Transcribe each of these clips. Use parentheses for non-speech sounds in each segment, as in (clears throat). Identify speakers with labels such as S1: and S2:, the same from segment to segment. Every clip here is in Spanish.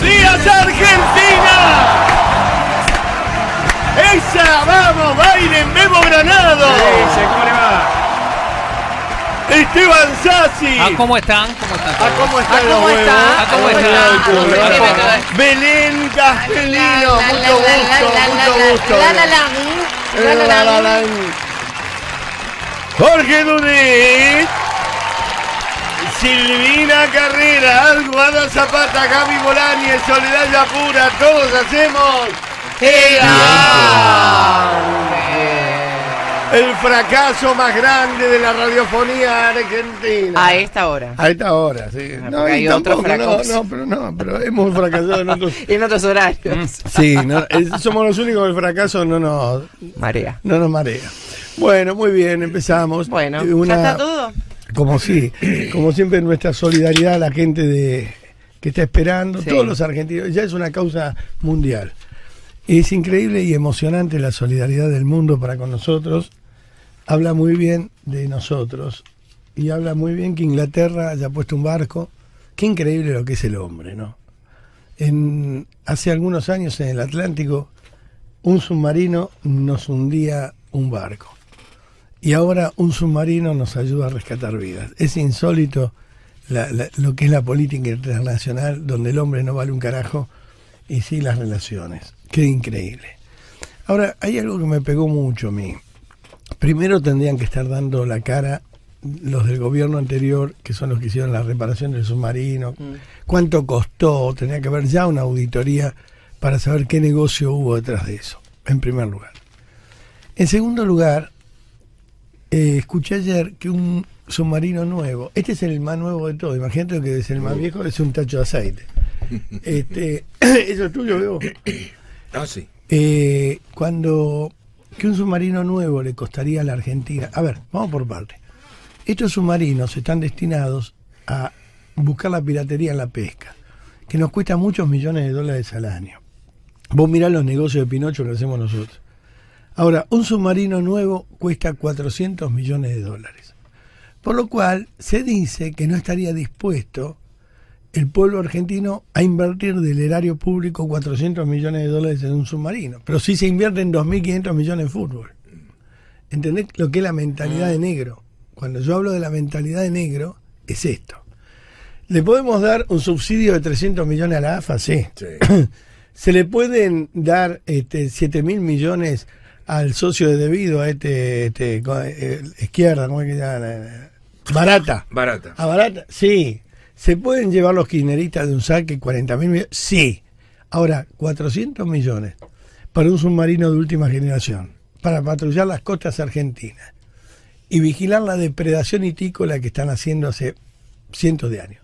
S1: días, Argentina!
S2: ¡Esa! ¡Vamos! ¡Bailen! ¡Memo Granado! Sí, ¿cómo le va? Esteban Sassi. cómo están? ¿Cómo están? cómo están cómo están? Belén Castellino, mucho gusto,
S1: mucho gusto. La la Jorge Silvina Carrera, Alguada Zapata, Gaby el Soledad Yapura, todos hacemos el El fracaso más grande
S3: de la radiofonía argentina. A esta hora.
S1: A esta hora, sí. Ah, no, hay no, no, pero no, pero hemos fracasado
S3: en otros, (laughs) en otros horarios. Mm.
S1: Sí, somos los únicos que el fracaso no nos marea. No nos marea. Bueno, muy bien, empezamos. Bueno, Una... ¿ya está todo? como si, como siempre, nuestra solidaridad a la gente de que está esperando, todos los argentinos, ya es una causa mundial. Es increíble y emocionante la solidaridad del mundo para con nosotros. Habla muy bien de nosotros y habla muy bien que Inglaterra haya puesto un barco. Qué increíble lo que es el hombre, ¿no? hace algunos años en el Atlántico, un submarino nos hundía un barco y ahora un submarino nos ayuda a rescatar vidas. Es insólito lo que es la política internacional, donde el hombre no vale un carajo y sí las relaciones. Qué increíble. Ahora, hay algo que me pegó mucho a mí. Primero tendrían que estar dando la cara los del gobierno anterior, que son los que hicieron la reparación del submarino. Mm. ¿Cuánto costó? Tenía que haber ya una auditoría para saber qué negocio hubo detrás de eso, en primer lugar. En segundo lugar, eh, escuché ayer que un submarino nuevo, este es el más nuevo de todo, imagínate que es el más viejo, es un tacho de aceite. (laughs) Este, (coughs) eso es tuyo, veo. (coughs) Ah, sí. Eh, cuando que un submarino nuevo le costaría a la Argentina. A ver, vamos por parte. Estos submarinos están destinados a buscar la piratería en la pesca, que nos cuesta muchos millones de dólares al año. Vos mirá los negocios de Pinocho que hacemos nosotros. Ahora, un submarino nuevo cuesta 400 millones de dólares. Por lo cual, se dice que no estaría dispuesto el pueblo argentino a invertir del erario público 400 millones de dólares en un submarino. Pero sí se invierten 2.500 millones en fútbol. ¿Entendés lo que es la mentalidad de negro? Cuando yo hablo de la mentalidad de negro, es esto. ¿Le podemos dar un subsidio de 300 millones a la AFA? Sí. (clears throat) ¿Se le pueden dar este, 7 mil millones al socio de debido, a este, este eh, eh, izquierda, no es que llama? Barata. Barata. A ah, Barata, sí. ¿Se pueden llevar los kirchneristas de un saque 40 mil millones? Sí. Ahora, 400 millones para un submarino de última generación, para patrullar las costas argentinas y vigilar la depredación itícola que están haciendo hace cientos de años,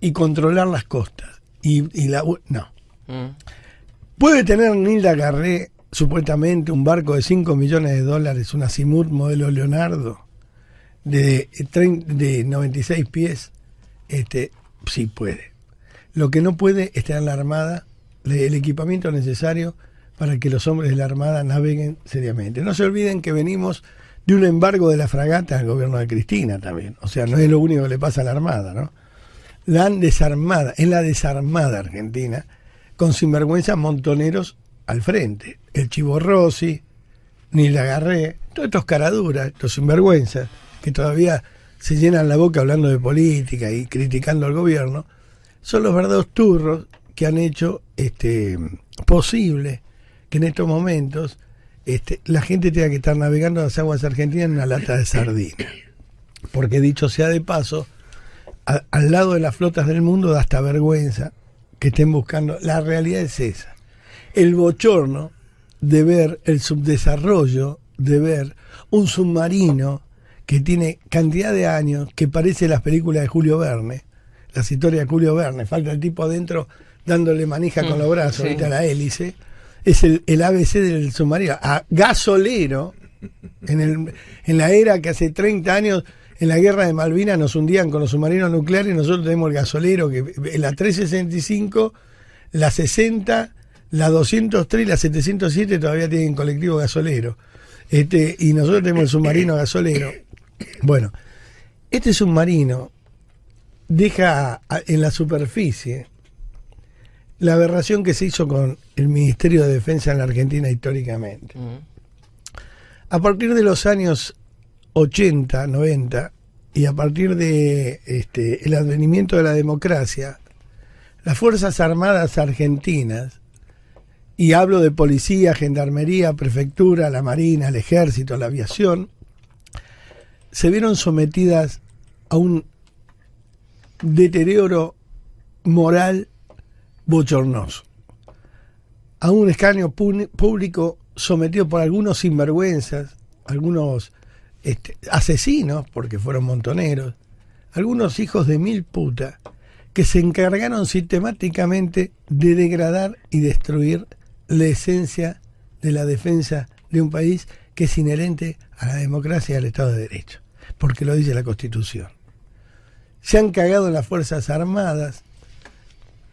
S1: y controlar las costas. Y, y la. No. Mm. Puede tener Nilda Garré supuestamente un barco de 5 millones de dólares, una Simut modelo Leonardo, de, de 96 pies, este, sí puede. Lo que no puede es tener la Armada el equipamiento necesario para que los hombres de la Armada naveguen seriamente. No se olviden que venimos de un embargo de la fragata al gobierno de Cristina también. O sea, no es lo único que le pasa a la Armada, ¿no? La han desarmada, es la desarmada Argentina, con sinvergüenza montoneros al frente. El Chivo Rossi, ni la agarré. Todos estos caraduras, estos sinvergüenzas, que todavía se llenan la boca hablando de política y criticando al gobierno, son los verdaderos turros que han hecho este, posible que en estos momentos este, la gente tenga que estar navegando las aguas argentinas en una lata de sardina. Porque dicho sea de paso, al lado de las flotas del mundo da hasta vergüenza que estén buscando. La realidad es esa el bochorno de ver el subdesarrollo, de ver un submarino que tiene cantidad de años, que parece las películas de Julio Verne, las historias de Julio Verne, falta el tipo adentro dándole manija con los mm, brazos, a la hélice, es el, ABC del submarino, a gasolero, en, el, en la era que hace 30 años, en la guerra de Malvinas nos hundían con los submarinos nucleares, y nosotros tenemos el gasolero, que la 365, la 60 la 203 y la 707 todavía tienen colectivo gasolero. Este, y nosotros tenemos el submarino (coughs) gasolero. Bueno, este submarino deja en la superficie la aberración que se hizo con el Ministerio de Defensa en la Argentina históricamente. A partir de los años 80, 90, y a partir de este, el advenimiento de la democracia, las Fuerzas Armadas argentinas y hablo de policía, gendarmería, prefectura, la marina, el ejército, la aviación, se vieron sometidas a un deterioro moral bochornoso, a un escaneo público sometido por algunos sinvergüenzas, algunos este, asesinos, porque fueron montoneros, algunos hijos de mil putas, que se encargaron sistemáticamente de degradar y destruir la esencia de la defensa de un país que es inherente a la democracia y al Estado de Derecho, porque lo dice la Constitución. Se han cagado las Fuerzas Armadas,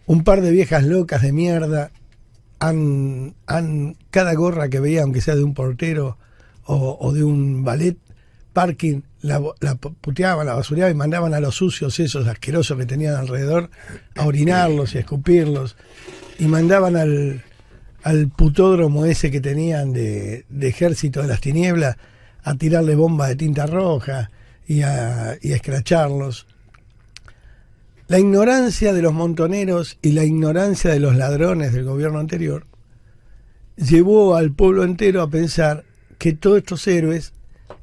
S1: un par de viejas locas de mierda, han, han cada gorra que veía, aunque sea de un portero o, de un ballet, parking, la, puteaban, la basureaban y mandaban a los sucios esos asquerosos que tenían alrededor a orinarlos y a escupirlos. Y mandaban al, al putódromo ese que tenían de, ejército de las tinieblas a tirarle bombas de tinta roja y a, y escracharlos. La ignorancia de los montoneros y la ignorancia de los ladrones del gobierno anterior llevó al pueblo entero a pensar que todos estos héroes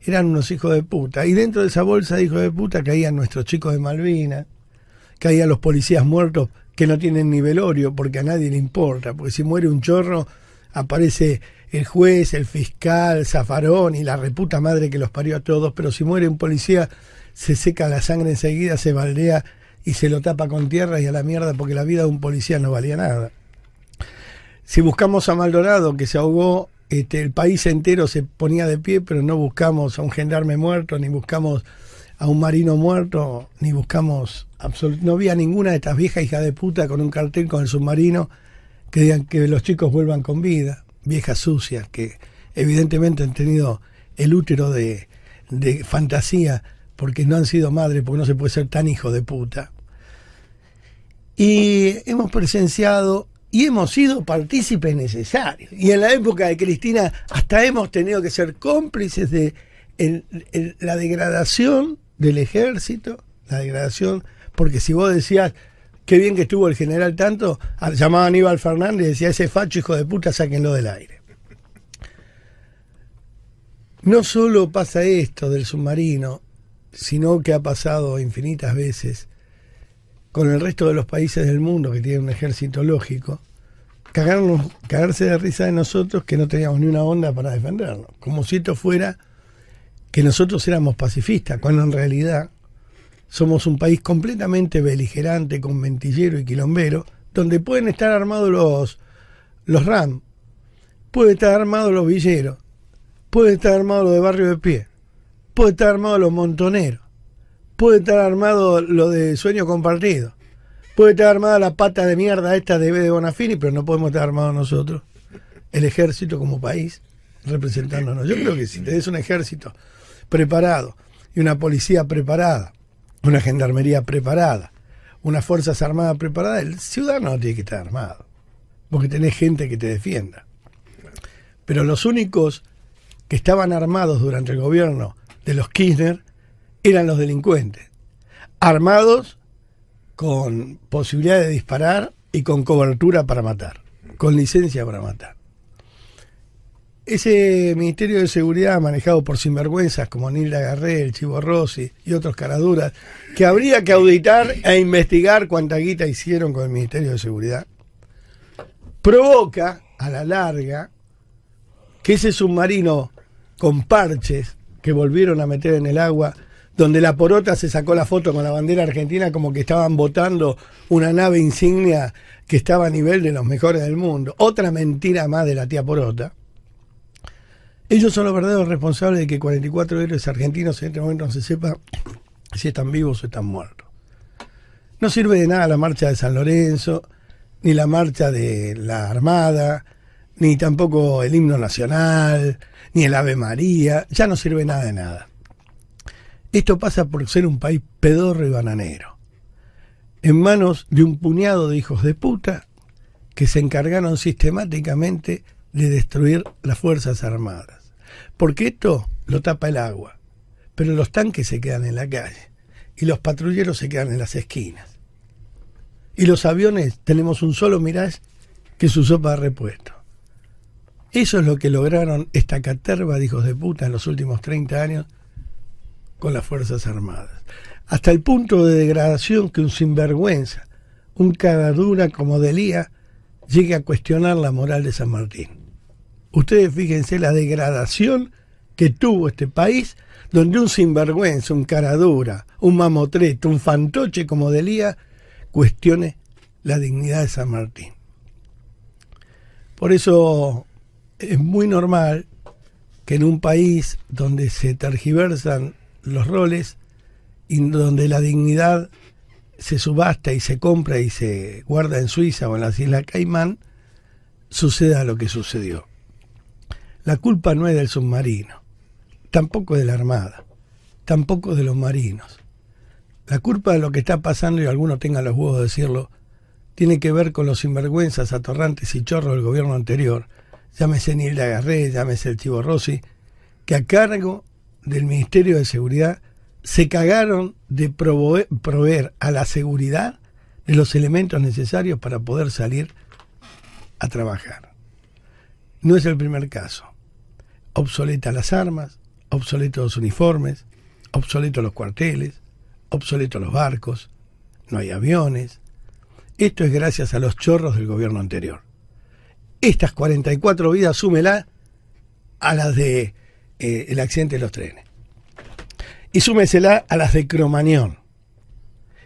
S1: eran unos hijos de puta. Y dentro de esa bolsa de hijos de puta caían nuestros chicos de Malvina, caían los policías muertos que no tienen nivel velorio porque a nadie le importa, porque si muere un chorro aparece el juez, el fiscal, Zafarón y la reputa madre que los parió a todos, pero si muere un policía se seca la sangre enseguida, se baldea y se lo tapa con tierra y a la mierda porque la vida de un policía no valía nada. Si buscamos a Maldonado que se ahogó, este, el país entero se ponía de pie, pero no buscamos a un gendarme muerto, ni buscamos a un marino muerto, ni buscamos no había ninguna de estas viejas hijas de puta con un cartel con el submarino que digan que los chicos vuelvan con vida, viejas sucias que evidentemente han tenido el útero de, fantasía porque no han sido madres, porque no se puede ser tan hijo de puta. Y hemos presenciado y hemos sido partícipes necesarios. Y en la época de Cristina hasta hemos tenido que ser cómplices de la degradación del ejército, la degradación, porque si vos decías, qué bien que estuvo el general tanto, llamaba Aníbal Fernández y decía, ese facho hijo de puta, sáquenlo del aire. No solo pasa esto del submarino, sino que ha pasado infinitas veces con el resto de los países del mundo que tienen un ejército lógico, cagarnos, cagarse de risa de nosotros que no teníamos ni una onda para defendernos, como si esto fuera que nosotros éramos pacifistas, cuando en realidad somos un país completamente beligerante, con mentillero y quilombero, donde pueden estar armados los, los RAM, pueden estar armados los villeros, pueden estar armados los de barrio de pie, pueden estar armados los montoneros, pueden estar armados los de sueño compartido, puede estar armada la pata de mierda esta de B de Bonafini, pero no podemos estar armados nosotros, el ejército como país representándonos. Yo creo que si tenés un ejército preparado y una policía preparada, una gendarmería preparada, unas fuerzas armadas preparadas, el ciudadano no tiene que estar armado, porque tenés gente que te defienda. Pero los únicos que estaban armados durante el gobierno de los Kirchner eran los delincuentes, armados con posibilidad de disparar y con cobertura para matar, con licencia para matar. Ese Ministerio de Seguridad manejado por sinvergüenzas como Nilda Garré, el Chivo Rossi y otros caraduras, que habría que auditar e investigar cuánta guita hicieron con el Ministerio de Seguridad, provoca a la larga que ese submarino con parches que volvieron a meter en el agua, donde la porota se sacó la foto con la bandera argentina como que estaban botando una nave insignia que estaba a nivel de los mejores del mundo. Otra mentira más de la tía porota. Ellos son los verdaderos responsables de que 44 héroes argentinos en este momento no se sepa si están vivos o están muertos. No sirve de nada la marcha de San Lorenzo, ni la marcha de la Armada, ni tampoco el himno nacional, ni el Ave María, ya no sirve nada de nada. Esto pasa por ser un país pedorro y bananero, en manos de un puñado de hijos de puta que se encargaron sistemáticamente de destruir las Fuerzas Armadas. Porque esto lo tapa el agua, pero los tanques se quedan en la calle y los patrulleros se quedan en las esquinas. Y los aviones tenemos un solo mirage que su sopa de repuesto. Eso es lo que lograron esta caterva de hijos de puta en los últimos 30 años con las Fuerzas Armadas. Hasta el punto de degradación que un sinvergüenza, un cagadura como Delía, llegue a cuestionar la moral de San Martín. Ustedes fíjense la degradación que tuvo este país, donde un sinvergüenza, un caradura, un mamotreto, un fantoche como Delía, cuestione la dignidad de San Martín. Por eso es muy normal que en un país donde se tergiversan los roles y donde la dignidad se subasta y se compra y se guarda en Suiza o en las Islas Caimán, suceda lo que sucedió. La culpa no es del submarino, tampoco de la Armada, tampoco de los marinos. La culpa de lo que está pasando, y algunos tengan los huevos de decirlo, tiene que ver con los sinvergüenzas, atorrantes y chorros del gobierno anterior, llámese Nilda Garré, llámese el Chivo Rossi, que a cargo del Ministerio de Seguridad se cagaron de proveer a la seguridad de los elementos necesarios para poder salir a trabajar. No es el primer caso obsoletas las armas, obsoletos los uniformes, obsoletos los cuarteles, obsoletos los barcos, no hay aviones. Esto es gracias a los chorros del gobierno anterior. Estas 44 vidas súmela a las de eh, el accidente de los trenes. Y súmesela a las de Cromañón.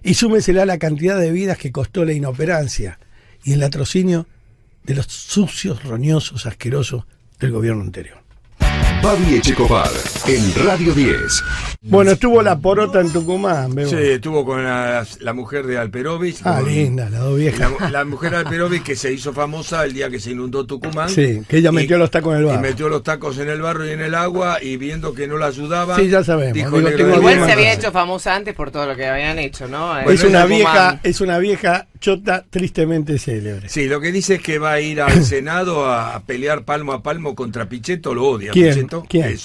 S1: Y súmesela a la cantidad de vidas que costó la inoperancia y el latrocinio de los sucios, roñosos, asquerosos
S4: del gobierno anterior. Pavije Čikovar. en Radio 10.
S1: Bueno, estuvo la porota en Tucumán, Sí,
S4: estuvo con la, mujer de Alperovic Ah, linda, la dos viejas. La, mujer de que se hizo famosa el día que se inundó Tucumán. Sí, que ella metió
S1: los tacos en el barro. Y metió
S4: los tacos en el barro y en el agua y viendo que no la ayudaba Sí, ya sabemos. Dijo, igual se había hecho
S3: famosa antes por todo lo que habían hecho, ¿no? es una vieja, es
S1: una vieja chota tristemente célebre.
S4: Sí, lo que dice es que va a ir al (coughs) Senado a pelear palmo a palmo contra Pichetto, lo odia. Pichetto. Eh,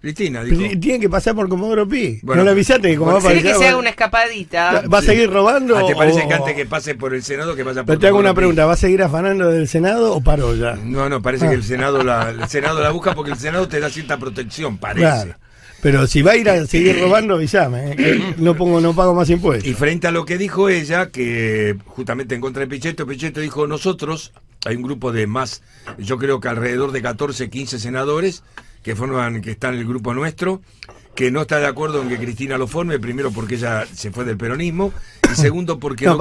S4: Cristina.
S1: que pasar por Comodoro Pi.
S4: no le avisaste que como va a pasar. que se una
S3: escapadita. ¿Va a seguir robando? Ah,
S4: ¿Te parece que antes que pase por el Senado que vaya por Pero te hago una pregunta, ¿va
S1: a seguir afanando del Senado o paró
S4: ya? No, no, parece que ah. el Senado, la, el Senado la busca porque el Senado te da cierta protección, parece. Claro.
S1: Pero si va a ir a seguir eh. robando, avisame. Eh. No, pongo, no pago más impuestos.
S4: Y frente a lo que dijo ella, que justamente en contra de Pichetto, Pichetto dijo: Nosotros, hay un grupo de más, yo creo que alrededor de 14, 15 senadores, que forman, que está en el grupo nuestro, que no está de acuerdo en que Cristina lo forme, primero porque ella se fue del peronismo, y (laughs) segundo porque no,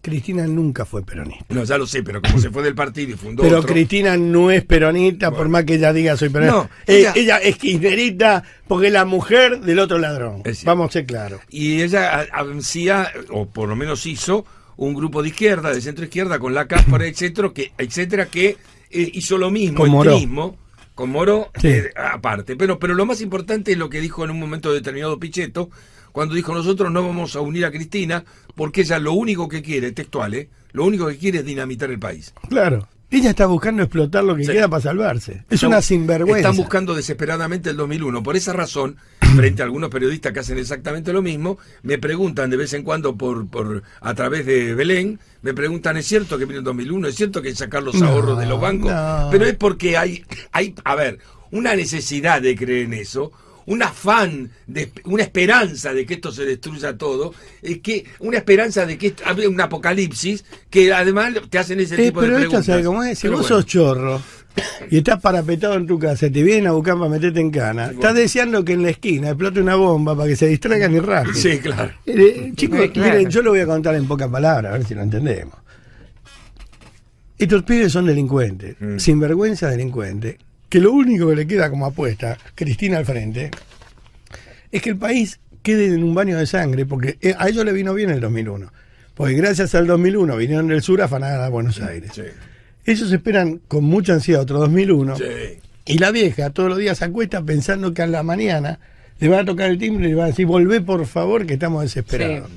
S1: Cristina nunca fue peronista. No,
S4: ya lo sé, pero como se fue del partido y fundó. Pero
S1: Cristina no es peronista, por más que ella diga soy peronista. No, ella... Eh, es kirchnerita porque es la mujer del otro ladrón. Vamos a ser claros.
S4: Y ella hacía, o por lo menos hizo, un grupo de izquierda, de centro izquierda, con la cáspara, etcétera, que, etcétera, que eh, hizo lo mismo, el mismo con Moro eh, aparte. Pero, pero lo más importante es lo que dijo en un momento determinado Pichetto, cuando dijo nosotros no vamos a unir a Cristina porque ella lo único que quiere, textual, eh, lo único que quiere es dinamitar el país.
S1: Claro. Ella está buscando explotar lo que queda para
S4: salvarse. Es una sinvergüenza. Están buscando desesperadamente el 2001. Por esa razón, frente a algunos periodistas que hacen exactamente lo mismo, me preguntan de vez en cuando por, por a través de Belén, me preguntan, ¿es cierto que viene en 2001? ¿Es cierto que sacar los ahorros de los bancos? Pero es porque hay, hay, a ver, una necesidad de creer en eso, un afán, de, una esperanza de que esto se destruya todo, es que una esperanza de que haya un apocalipsis, que además te hacen ese eh, tipo de preguntas. Esto, vos sos
S1: chorro, (coughs) y estás parapetado en tu casa, te vienen a buscar para meterte en cana, estás deseando que en la esquina explote una bomba para que se distraigan y rajen. Sí,
S4: claro. Eh, eh, chicos, Miren, yo
S1: lo voy a contar en pocas palabras, a ver si lo entendemos. Estos pibes son delincuentes, sin mm. sinvergüenza delincuentes, que lo único que le queda como apuesta, Cristina al frente, es que el país quede en un baño de sangre, porque eh, a ellos le vino bien el 2001. Porque gracias al 2001 vinieron del sur a afanar a Buenos Aires. Sí. Ellos esperan con mucha ansiedad otro 2001. Sí. Y la vieja todos los días se acuesta pensando que a la mañana le va a tocar el timbre y le va a decir, volvé por favor, que estamos desesperados.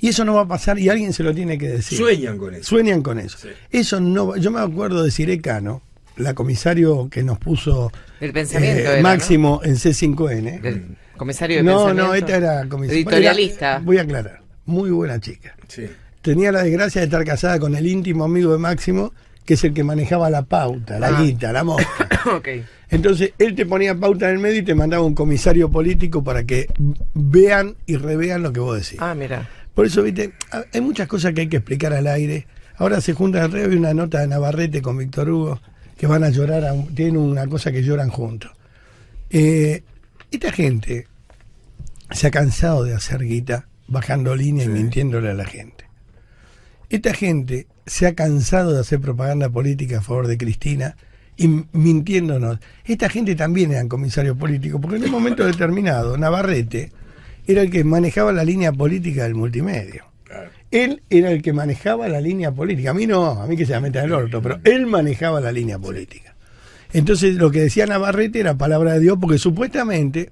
S1: Y eso no va a pasar y alguien se lo tiene que decir. Sueñan con eso. Sueñan con eso. Eso no Yo me acuerdo de Cirecano, la comisario que nos puso el pensamiento eh, Máximo en C5N. Mm. comisario de no, pensamiento. No, no, esta era comisario. Editorialista. voy a aclarar. Muy buena chica tenía la desgracia de estar casada con el íntimo amigo de Máximo, que es el que manejaba la pauta, la ah. guita, la mosca. (coughs) Entonces, él te ponía pauta en el medio y te mandaba un comisario político para que vean y revean lo que vos decís. Ah, mira. Por eso, viste, hay muchas cosas que hay que explicar al aire. Ahora se junta al reo y una nota de Navarrete con Víctor Hugo, que van a llorar, tienen una cosa que lloran juntos. Eh, esta gente se ha cansado de hacer guita bajando línea y mintiéndole a la gente. Esta gente se ha cansado de hacer propaganda política a favor de Cristina y mintiéndonos. Esta gente también eran comisarios políticos, porque en un momento (laughs) determinado Navarrete era el que manejaba la línea política del multimedio. Él era el que manejaba la línea política. A mí no, a mí que se la meta en el orto, pero él manejaba la línea política. Entonces lo que decía Navarrete era palabra de Dios, porque supuestamente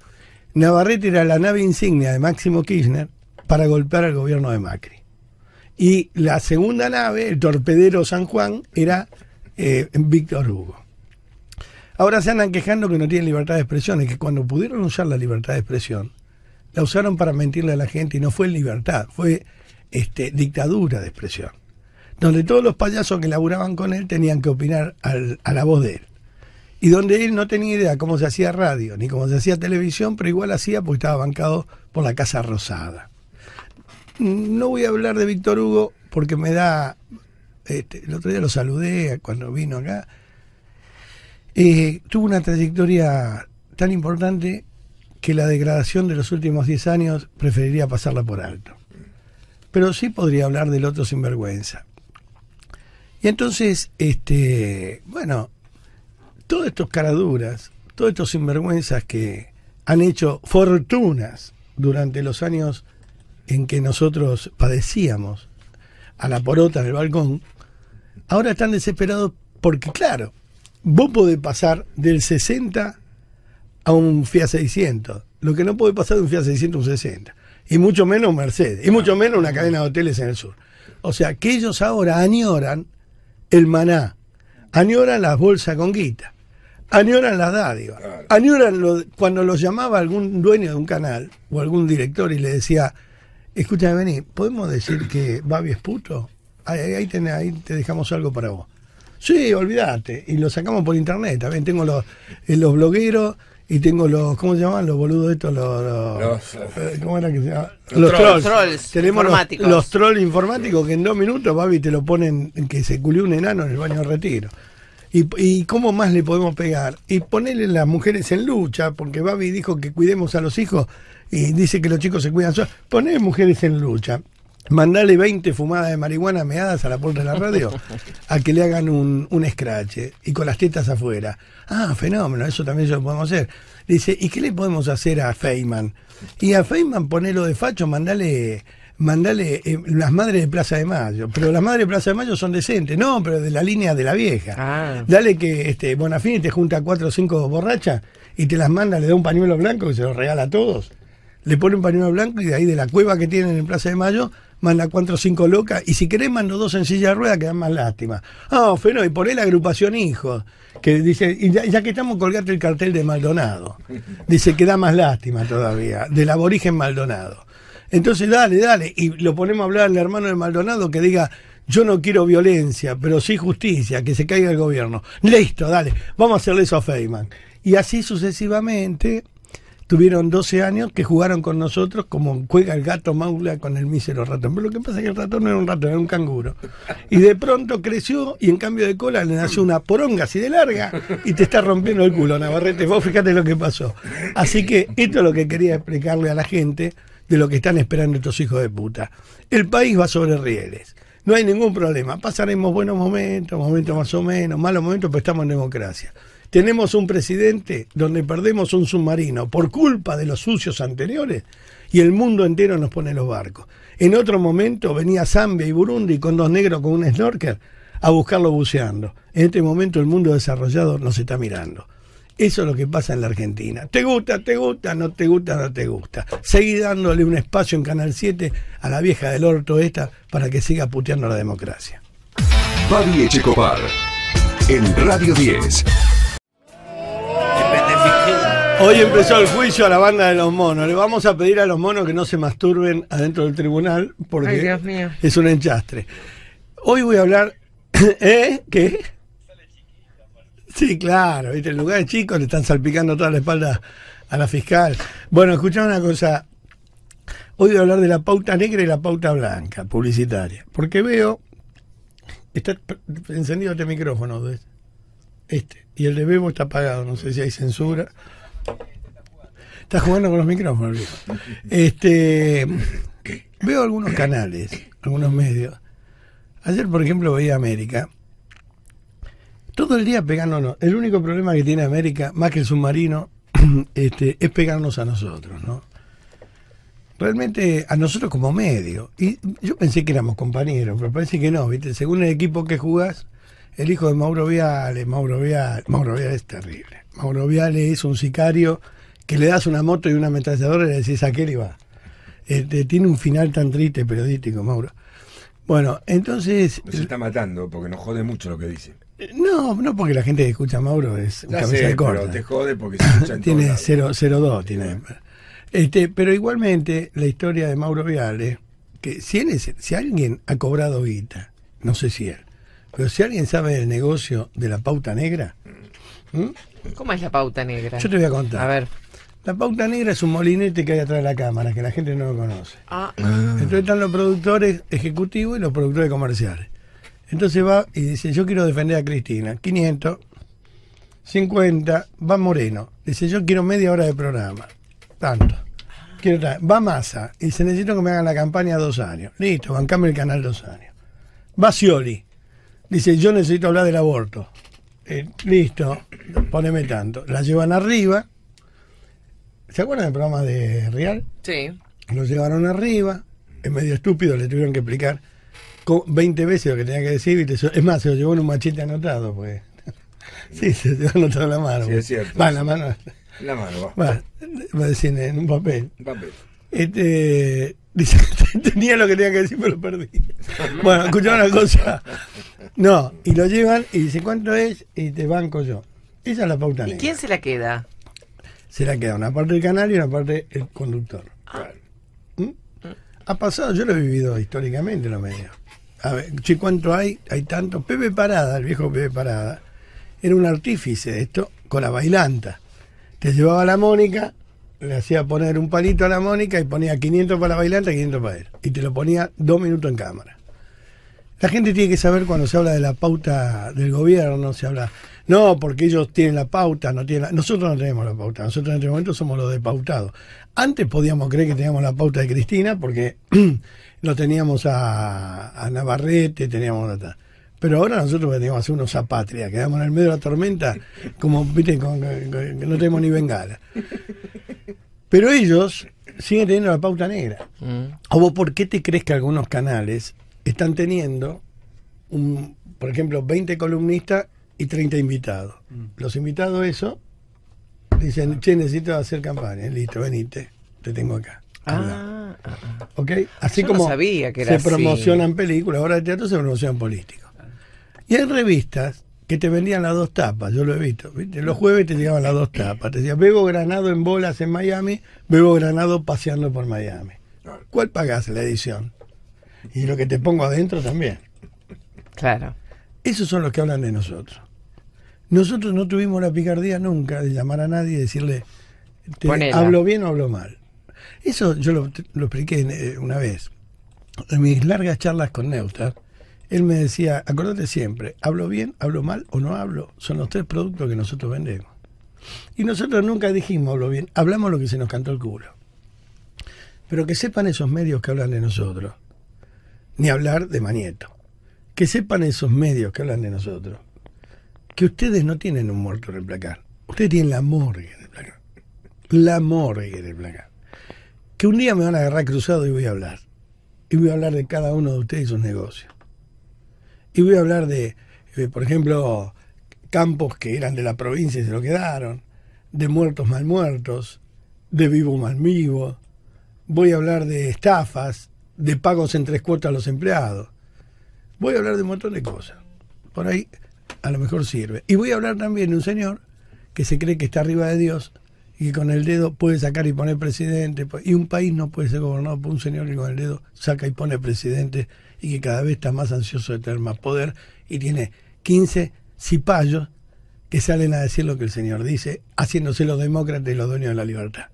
S1: Navarrete era la nave insignia de Máximo Kirchner para golpear al gobierno de Macri. Y la segunda nave, el torpedero San Juan, era eh, Víctor Hugo. Ahora se andan quejando que no tienen libertad de expresión, es que cuando pudieron usar la libertad de expresión, la usaron para mentirle a la gente y no fue libertad, fue este, dictadura de expresión, donde todos los payasos que laburaban con él tenían que opinar a la voz de él. Y donde él no tenía idea cómo se hacía radio ni cómo se hacía televisión, pero igual hacía porque estaba bancado por la Casa Rosada. No voy a hablar de Víctor Hugo porque me da. Este, el otro día lo saludé cuando vino acá. Eh, tuvo una trayectoria tan importante que la degradación de los últimos 10 años preferiría pasarla por alto. Pero sí podría hablar del otro sinvergüenza. Y entonces, este, bueno, todos estos caraduras, todos estos sinvergüenzas que han hecho fortunas durante los años en que nosotros padecíamos a la porota en el balcón, ahora están desesperados porque, claro, vos podés pasar del 60 a un Fiat 600, lo que no puede pasar de un Fiat 600 a un 60, y mucho menos Mercedes, y mucho menos una cadena de hoteles en el sur. O sea, que ellos ahora añoran el maná, añoran las bolsas con guita, añoran las dádivas, añoran cuando los llamaba algún dueño de un canal o algún director y le decía, Escúchame, vení, ¿podemos decir que Babi es puto? Ahí, te dejamos algo para vos. Sí, olvídate. Y lo sacamos por internet. También tengo los, eh, los blogueros y tengo los, ¿cómo se llaman? Los boludos estos, los, los, eh, ¿cómo era que se llama? Los, trolls. informáticos. Los, trolls informáticos que en dos minutos, Babi, te lo ponen, que se culió un enano en el baño de retiro. Y, y cómo más le podemos pegar? Y ponerle las mujeres en lucha, porque Babi dijo que cuidemos a los hijos y dice que los chicos se cuidan solos. mujeres en lucha. Mandale 20 fumadas de marihuana meadas a la puerta de la radio (laughs) a que le hagan un, un scratch eh, y con las tetas afuera. Ah, fenómeno, eso también lo podemos hacer. Dice, ¿y qué le podemos hacer a Feynman? Y a Feynman ponelo de facho, mandale mandale eh, las madres de Plaza de Mayo. Pero las madres de Plaza de Mayo son decentes, no, pero de la línea de la vieja. Ah. Dale que este Bonafini te junta cuatro o cinco borrachas y te las manda, le da un pañuelo blanco y se los regala a todos le ponen pañuelo blanco y de ahí de la cueva que tienen en Plaza de Mayo manda cuatro o cinco locas y si querés mando dos en silla de ruedas que dan más lástima. Ah, Feno, y poné la agrupación hijo que dice, y ya, que estamos colgate el cartel de Maldonado, dice que da más lástima todavía, del aborigen Maldonado. Entonces dale, dale, y lo ponemos a hablar al hermano de Maldonado que diga, yo no quiero violencia, pero sí justicia, que se caiga el gobierno. Listo, dale, vamos a hacerle eso a Feynman. Y así sucesivamente tuvieron 12 años que jugaron con nosotros como juega el gato maula con el mísero ratón. Pero lo que pasa es que el ratón no era un ratón, era un canguro. Y de pronto creció y en cambio de cola le nació una poronga así de larga y te está rompiendo el culo, Navarrete. Vos fíjate lo que pasó. Así que esto es lo que quería explicarle a la gente de lo que están esperando estos hijos de puta. El país va sobre rieles. No hay ningún problema. Pasaremos buenos momentos, momentos más o menos, malos momentos, pero estamos en democracia tenemos un presidente donde perdemos un submarino por culpa de los sucios anteriores y el mundo entero nos pone los barcos. En otro momento venía Zambia y Burundi con dos negros con un snorker a buscarlo buceando. En este momento el mundo desarrollado nos está mirando. Eso es lo que pasa en la Argentina. Te gusta, te gusta, no te gusta, no te gusta. Seguí dándole un espacio en Canal 7 a la vieja del orto esta para que siga puteando la democracia.
S4: Radio 10.
S1: Hoy empezó el juicio a la banda de los monos. Le vamos a pedir a los monos que no se masturben adentro del tribunal porque es un enchastre. Hoy voy a hablar. (coughs) ¿Eh? ¿Qué? Sí, claro, ¿viste? en lugar de chicos le están salpicando toda la espalda a la fiscal. Bueno, escuchá una cosa. Hoy voy a hablar de la pauta negra y la pauta blanca publicitaria. Porque veo. Está encendido este micrófono. Este. Y el de Bebo está apagado. No sé si hay censura. Estás jugando con los micrófonos, Este, veo algunos canales, algunos medios. Ayer, por ejemplo, veía América. Todo el día pegándonos. El único problema que tiene América, más que el submarino, (clears throat) este, es pegarnos a nosotros, ¿no? Realmente a nosotros como medio. Y yo pensé que éramos compañeros, pero parece que no, ¿viste? Según el equipo que jugás, el hijo de Mauro Viales Mauro Vial, Mauro Vial es terrible. Mauro Viale es un sicario que le das una moto y una ametralladora y le decís a qué le va. Este, tiene un final tan triste periodístico, Mauro. Bueno,
S4: entonces. se está matando porque nos jode mucho lo que dice.
S1: Eh, no, no porque la gente que escucha a Mauro es un cabeza de corta. Pero te
S4: jode porque se escucha en (coughs) Tiene tiene.
S1: Este, pero igualmente, la historia de Mauro Viale, que si, él es, si alguien ha cobrado guita, no sé si él, pero si alguien sabe del negocio de la pauta negra, ¿Mm?
S3: ¿Cómo es la pauta negra? Yo te voy a contar. A
S1: ver. La pauta negra es un molinete que hay atrás de la cámara, que la gente no lo conoce. Ah. Entonces están los productores ejecutivos y los productores comerciales. Entonces va y dice, yo quiero defender a Cristina. 500, 50, va Moreno. Dice, yo quiero media hora de programa. Tanto. Quiero va Massa. dice, necesito que me hagan la campaña dos años. Listo, bancame el canal dos años. Va Scioli. Dice, yo necesito hablar del aborto. Eh, listo, poneme tanto. La llevan arriba. ¿Se acuerdan del programa de Real? Sí. Lo llevaron arriba. Es medio estúpido, le tuvieron que explicar 20 veces lo que tenía que decir. Y es más, se lo llevó en un machete anotado. Pues. (laughs) sí, se llevó anotado la mano. Sí, pues. es cierto. Va, la mano. La mano, va. Va, a decir en un papel. Un papel. Este, Dice, (laughs) tenía lo que tenía que decir, pero lo perdí. Bueno, escuchá una cosa. No, y lo llevan y dice, ¿cuánto es? Y te banco yo. Esa es la pauta. ¿Y
S3: quién se la queda?
S1: Se la queda una parte del canal y una parte el conductor. Ah. ¿Mm? Ha pasado, yo lo he vivido históricamente lo los medios. A ver, ¿cuánto hay? Hay tanto. Pepe Parada, el viejo Pepe Parada, era un artífice esto con la bailanta. Te llevaba la Mónica le hacía poner un palito a la Mónica y ponía 500 para la bailante y 500 para él. Y te lo ponía dos minutos en cámara. La gente tiene que saber cuando se habla de la pauta del gobierno, se habla, no, porque ellos tienen la pauta, no tienen nosotros no tenemos la pauta, nosotros en este momento somos los depautados. Antes podíamos creer que teníamos la pauta de Cristina porque (clears throat) no teníamos a, a Navarrete, teníamos a... Pero ahora nosotros venimos pues, a hacer unos apátridas, quedamos en el medio de la tormenta, como, viste, no tenemos ni bengala. Pero ellos siguen teniendo la pauta negra. ¿O mm. vos por qué te crees que algunos canales están teniendo, por ejemplo, 20 columnistas y 30 invitados? Mm. Los invitados eso dicen, che, necesito hacer campaña, listo, venite, te tengo acá. Ah, ah, ah. ¿Ok? Así como se promocionan películas, ahora de teatro se promocionan políticas. Y hay revistas que te vendían las dos tapas, yo lo he visto. Los jueves te llegaban las dos tapas. Te decían, bebo granado en bolas en Miami, bebo granado paseando por Miami. ¿Cuál pagás la edición? Y lo que te pongo adentro también. Claro. Esos son los que hablan de nosotros. Nosotros no tuvimos la picardía nunca de llamar a nadie y decirle, ¿hablo bien o hablo mal? Eso yo lo, lo expliqué eh, una vez. En mis largas charlas con Neustadt, él me decía, Acuérdate siempre, hablo bien, hablo mal o no hablo, son los tres productos que nosotros vendemos. Y nosotros nunca dijimos hablo bien, hablamos lo que se nos cantó el culo. Pero que sepan esos medios que hablan de nosotros, ni hablar de Manieto. Que sepan esos medios que hablan de nosotros, que ustedes no tienen un muerto en el placar, ustedes tienen la morgue en el placar. La morgue en el placar. Que un día me van a agarrar cruzado y voy a hablar. Y voy a hablar de cada uno de ustedes y sus negocios y voy a hablar de, eh, por ejemplo, campos que eran de la provincia y se lo quedaron, de muertos mal muertos, de vivo mal vivo. Voy a hablar de estafas, de pagos en tres cuotas a los empleados. Voy a hablar de un montón de cosas. Por ahí a lo mejor sirve. Y voy a hablar también de un señor que se cree que está arriba de Dios y que con el dedo puede sacar y poner presidente. Y un país no puede ser gobernado por un señor que con el dedo saca y pone presidente y que cada vez está más ansioso de tener más poder y tiene 15 cipayos que salen a decir lo que el Señor dice, haciéndose los demócratas y los dueños de la libertad.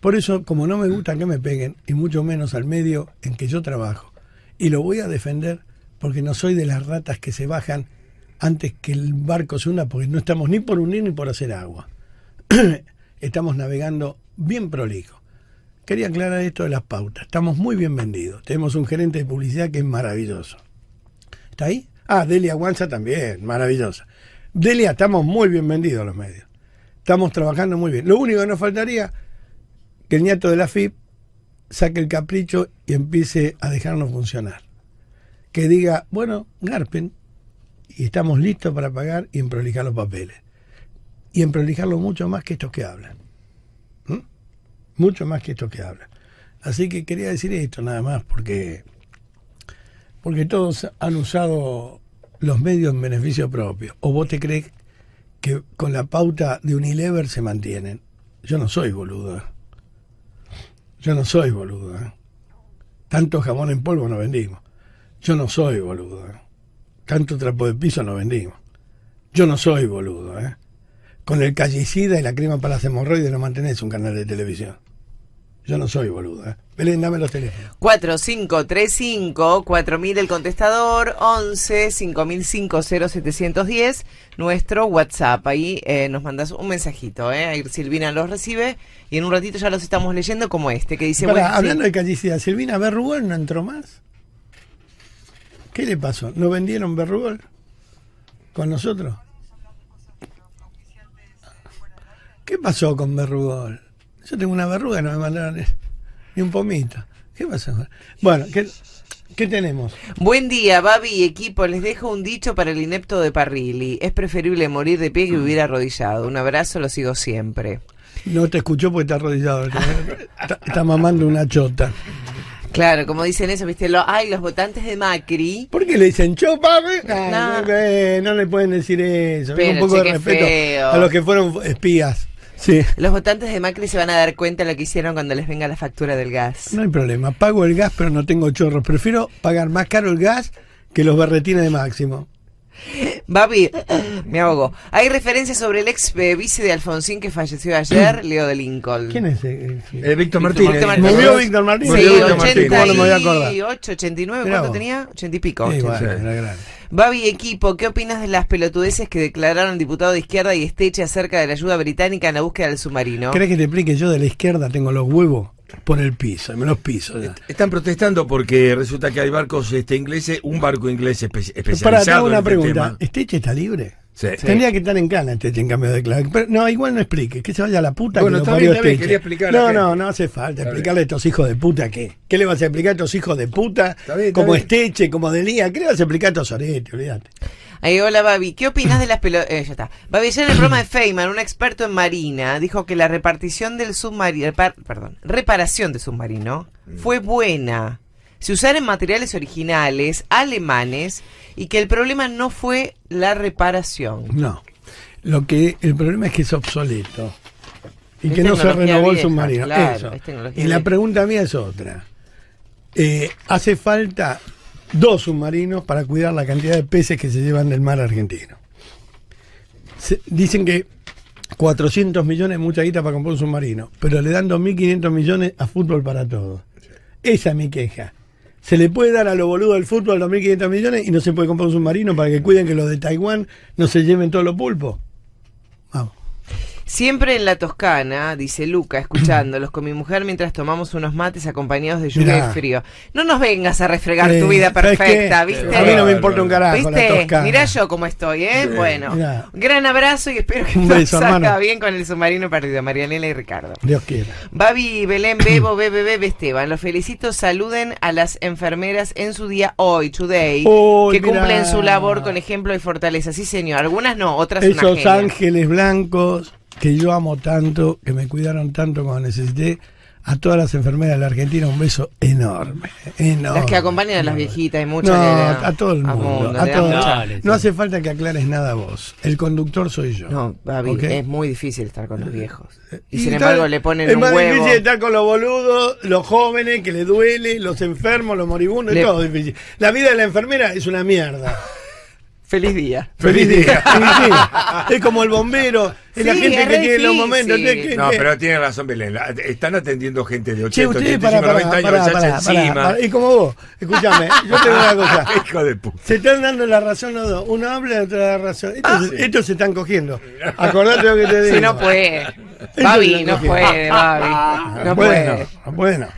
S1: Por eso, como no me gusta que me peguen, y mucho menos al medio en que yo trabajo, y lo voy a defender porque no soy de las ratas que se bajan antes que el barco se una, porque no estamos ni por unir ni por hacer agua. (clears throat) estamos navegando bien prolijo. Quería aclarar esto de las pautas. Estamos muy bien vendidos. Tenemos un gerente de publicidad que es maravilloso. ¿Está ahí? Ah, Delia Guanza también, maravillosa. Delia, estamos muy bien vendidos los medios. Estamos trabajando muy bien. Lo único que nos faltaría que el nieto de la FIP saque el capricho y empiece a dejarnos funcionar. Que diga, bueno, Garpen, y estamos listos para pagar y emprolijar los papeles. Y en mucho más que estos que hablan mucho más que esto que habla. Así que quería decir esto nada más, porque, porque todos han usado los medios en beneficio propio. ¿O vos te crees que con la pauta de Unilever se mantienen? Yo no soy boludo. Yo no soy boludo. ¿eh? Tanto jamón en polvo no vendimos. Yo no soy boludo. ¿eh? Tanto trapo de piso no vendimos. Yo no soy boludo. ¿eh? con el callicida y la crema para las hemorroides no mantenés un canal de televisión. Yo no soy boluda. ¿eh? Belén, dame los
S3: teléfonos. 4535 4000 el contestador, 11 setecientos nuestro WhatsApp. Ahí eh, nos mandas un mensajito, ¿eh? Ahí Silvina los recibe y en un ratito ya los estamos leyendo como este que dice... bueno, hablando
S1: de Silvina Berrugol no entró más. ¿Qué le pasó? ¿No vendieron Berrugol con nosotros? ¿Qué pasó con Berrugol? Yo tengo una verruga, y no me mandaron ni un pomito. ¿Qué pasó? Bueno, ¿qué, tenemos?
S3: Buen día, Babi y equipo. Les dejo un dicho para el inepto de Parrilli. Es preferible morir de pie que vivir arrodillado. Un abrazo, lo sigo siempre.
S1: No te escuchó porque está arrodillado. está, mamando una chota.
S3: Claro, como dicen eso, viste, ay, los votantes de Macri.
S1: ¿Por qué le dicen chopa? No. no. le pueden decir eso. un poco de respeto a los
S3: que fueron espías. Sí. Los votantes de Macri se van a dar cuenta de lo que hicieron cuando les venga la factura del gas.
S1: No hay problema. Pago el gas, pero no tengo chorros. Prefiero pagar más caro el gas que los barretines de máximo.
S3: Babi, me ahogo. Hay referencias sobre el ex eh, vice de Alfonsín que falleció ayer, Leo de Lincoln. ¿Quién es? Eh, el, eh, Víctor Martínez. Martínez. Murió Víctor Martínez. Sí, 88, 89, ¿cuánto tenía? 80 y pico. Babi, equipo, ¿qué opinas de las pelotudeces que declararon el diputado de izquierda y Esteche acerca de la ayuda británica en la búsqueda del submarino? ¿Crees
S1: que te explique yo de la izquierda tengo los huevos?
S4: Por el piso, menos piso. Están protestando porque resulta que hay barcos este, ingleses, un barco inglés especializado. Para, una este pregunta.
S1: ¿Esteche está libre? Sí. Tendría que estar en cana Esteche en cambio de clave. Pero no, igual no explique, que se vaya la puta bueno, que este quería explicar No, no, no hace falta explicarle a estos hijos de puta qué. ¿Qué le vas a explicar a estos hijos de puta? como Esteche, como Delía, ¿qué le vas a explicar a estos orete,
S3: Olvídate hola, Babi. ¿Qué opinas de las pelotas? Eh, ya está. Babi, ayer en el programa de (clears throat) Feynman, un experto en marina, dijo que la repartición del submarino, perdón, reparación de submarino mm. fue buena. Se usaron materiales originales, alemanes, y que el problema no fue la reparación.
S1: No. Lo que, el problema es que es obsoleto. Y que no se renovó el submarino. Eso. Y la pregunta mía es otra. Eh, ¿Hace falta dos submarinos para cuidar la cantidad de peces que se llevan del mar argentino. dicen que 400 millones es mucha guita para comprar un submarino, pero le dan 2.500 millones a fútbol para todos. Esa es mi queja. Se le puede dar a los boludos del fútbol 2.500 millones y no se puede comprar un submarino para que cuiden que los de Taiwán no se lleven todos los pulpos.
S3: Siempre en la Toscana, dice Luca, escuchándolos con mi mujer mientras tomamos unos mates acompañados de lluvia y frío. No nos vengas a refregar tu vida perfecta, ¿viste? A mí no me importa un carajo. La Toscana. Mirá yo cómo estoy, ¿eh? bueno, gran abrazo y espero que todo salga bien con el submarino perdido. Marianela y Ricardo. Dios quiera. Babi, Belén, Bebo, (clears throat) Bebe, Bebe, Esteban. Los felicito. Saluden a las enfermeras en su día hoy, today, que cumplen su labor con ejemplo y fortaleza. Sí, señor. Algunas no, otras Esos ángeles
S1: blancos que yo amo tanto, que me cuidaron tanto cuando necesité. A todas las enfermeras de la Argentina un beso enorme, enorme. Las que
S3: acompañan a las viejitas y muchas. No, a todo el mundo.
S1: no hace falta que aclares nada vos. El conductor soy yo.
S3: No, es muy difícil estar con los viejos. Y, sin embargo le ponen un huevo. Es más difícil estar con los
S1: boludos, los jóvenes, que le duele, los enfermos, los moribundos, ...es todo difícil. La vida de la enfermera es una mierda. (laughs) Feliz día. Feliz día. Feliz (laughs) día. es como el bombero. Es la gente que tiene los momentos. No, pero
S4: tiene razón Belén. están atendiendo gente de 80, 85, 90 años encima.
S1: y como vos, escúchame, (laughs) yo te una cosa. (laughs) Hijo de puta. Se están dando la razón los dos. Uno habla y otro da la razón. Estos, ah, se están cogiendo.
S3: Acordate lo que te digo. Si no puede. Babi, no puede, Babi. Ah, no bueno, puede. Bueno.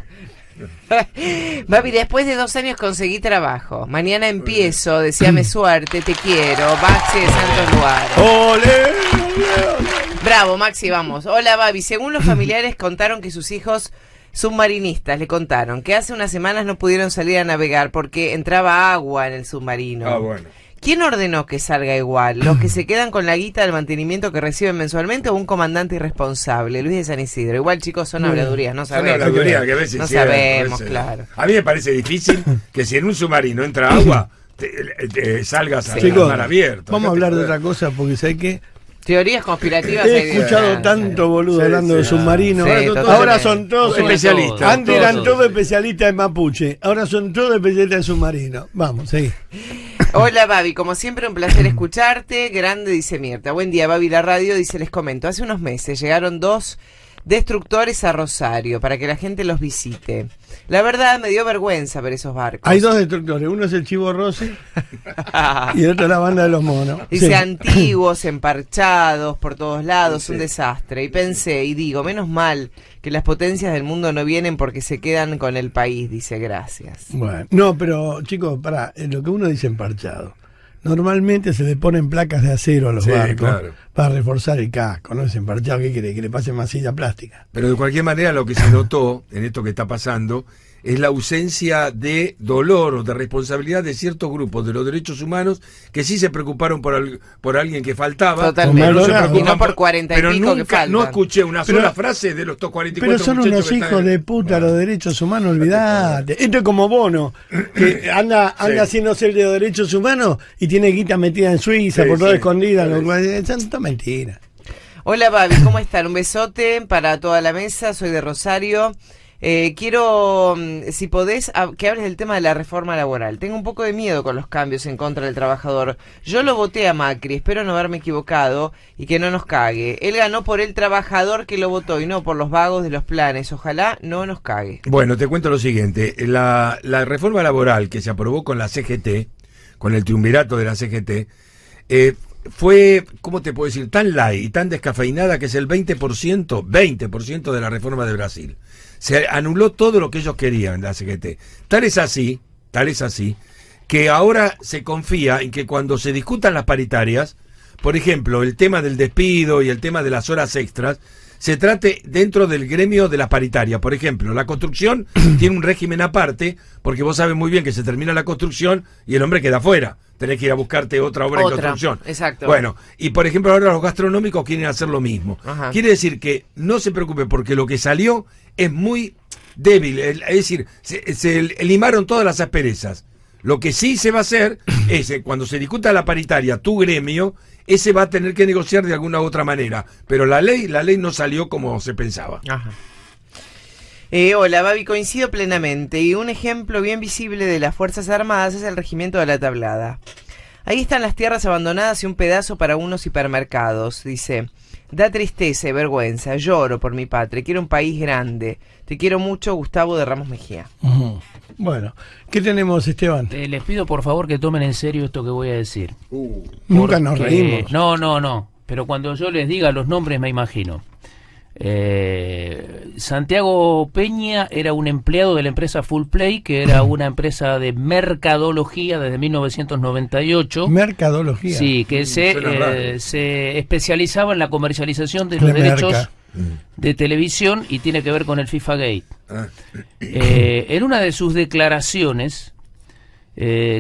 S3: (laughs) baby después de dos años conseguí trabajo. Mañana empiezo, me mm. suerte, te quiero. Maxi de Santo Lugar. Bravo, Maxi, vamos. Hola, Babi. Según los familiares contaron que sus hijos submarinistas le contaron que hace unas semanas no pudieron salir a navegar porque entraba agua en el submarino. Ah, bueno. ¿Quién ordenó que salga igual? ¿Los que se (clears throat) quedan con la guita del mantenimiento que reciben mensualmente o un comandante irresponsable? Luis de San Isidro. Igual, chicos, son habladurías, no sabemos. Son habladurías que a veces No sabemos, claro.
S4: A mí me parece difícil que si en un submarino entra agua, eh, eh, salgas al mar abierto. Vamos
S1: a hablar de otra cosa, porque sé que
S3: Teorías conspirativas. He escuchado
S1: tanto boludo hablando de submarinos. ahora son todos especialistas. Antes eran todos
S3: especialistas
S1: en mapuche. Ahora son todos especialistas en submarinos. Vamos, sí.
S3: Hola Babi, como siempre un placer escucharte. Grande, dice Mierta. Buen día, Babi, la radio, dice, les comento. Hace unos meses llegaron dos destructores a Rosario para que la gente los visite. La verdad me dio vergüenza ver esos barcos. Hay dos destructores, uno es el Chivo Rossi (laughs)
S1: y el otro la banda de los monos. Dice
S3: antiguos, (clears throat) emparchados por todos lados, un desastre. Y pensé y digo, menos mal que las potencias del mundo no vienen porque se quedan con el país, dice gracias.
S1: Bueno, no, pero chicos, para eh, lo que uno dice emparchado. Normalmente se le ponen placas de acero a los barcos para reforzar el casco, ¿no? Es emparchado que quiere que le pase masilla plástica.
S4: Pero de cualquier manera lo que se notó en esto que está pasando es la ausencia de dolor o de responsabilidad de ciertos grupos de los derechos humanos que sí se preocuparon por, por alguien que faltaba. Totalmente. No y no por cuarenta y pero nunca, No escuché una sola frase de los 44 Pero son unos hijos de
S1: puta los derechos humanos, olvidate. Esto es como Bono, que anda, anda sí. haciéndose el de derechos humanos y tiene guita metida en Suiza por toda sí. escondida. es
S3: mentira. Hola, Babi, ¿cómo están? Un besote para toda la mesa. Soy de Rosario. Eh, quiero, mm, si podés, que hables del tema de la reforma laboral. Tengo un poco de miedo con los cambios en contra del trabajador. Yo lo voté a Macri, espero no haberme equivocado y que no nos cague. Él ganó por el trabajador que lo votó y no por los vagos de los planes. Ojalá no nos cague.
S4: Bueno, te cuento lo siguiente. La, la reforma laboral que se aprobó con la CGT, con el triunvirato de la CGT, eh, fue, ¿cómo te puedo decir?, tan light y tan descafeinada que es el 20%, 20% de la reforma de Brasil. Se anuló todo lo que ellos querían, la CGT. Tal es así, tal es así, que ahora se confía en que cuando se discutan las paritarias, por ejemplo, el tema del despido y el tema de las horas extras, se trate dentro del gremio de la paritaria. Por ejemplo, la construcción (clears throat) tiene un régimen aparte, porque vos sabes muy bien que se termina la construcción y el hombre queda afuera. Tenés que ir a buscarte otra obra de construcción. Exacto. Bueno, y por ejemplo, ahora los gastronómicos quieren hacer lo mismo. Quiere decir que no se preocupe, porque lo que salió es muy débil. Es decir, se, se limaron todas las asperezas. Lo que sí se va a hacer (clears throat) es, eh, cuando se discuta la paritaria, tu gremio, ese va a tener que negociar de
S3: alguna u otra manera. Pero la ley, la ley no salió como se pensaba. Ajá. Eh, hola, Babi, coincido plenamente. Y un ejemplo bien visible de las Fuerzas Armadas es el Regimiento de la Tablada. Ahí están las tierras abandonadas y un pedazo para unos hipermercados, dice. Da tristeza y vergüenza, lloro por mi patria, quiero un país grande. Te quiero mucho, Gustavo de Ramos Mejía. Bueno,
S2: ¿qué tenemos, Esteban? Eh, les pido por favor que tomen en serio esto que voy a decir.
S3: nunca nos reímos.
S2: No, no, no. Pero cuando yo les diga los nombres me imagino. Eh, Santiago Peña era un empleado de la empresa Full Play, que era (laughs) una empresa de mercadología desde 1998. Mercadología. Sí, que mm, se, eh, se, especializaba en la comercialización de los derechos mm. de televisión y tiene que ver con el FIFA Gate. Ah. Eh, en una de sus declaraciones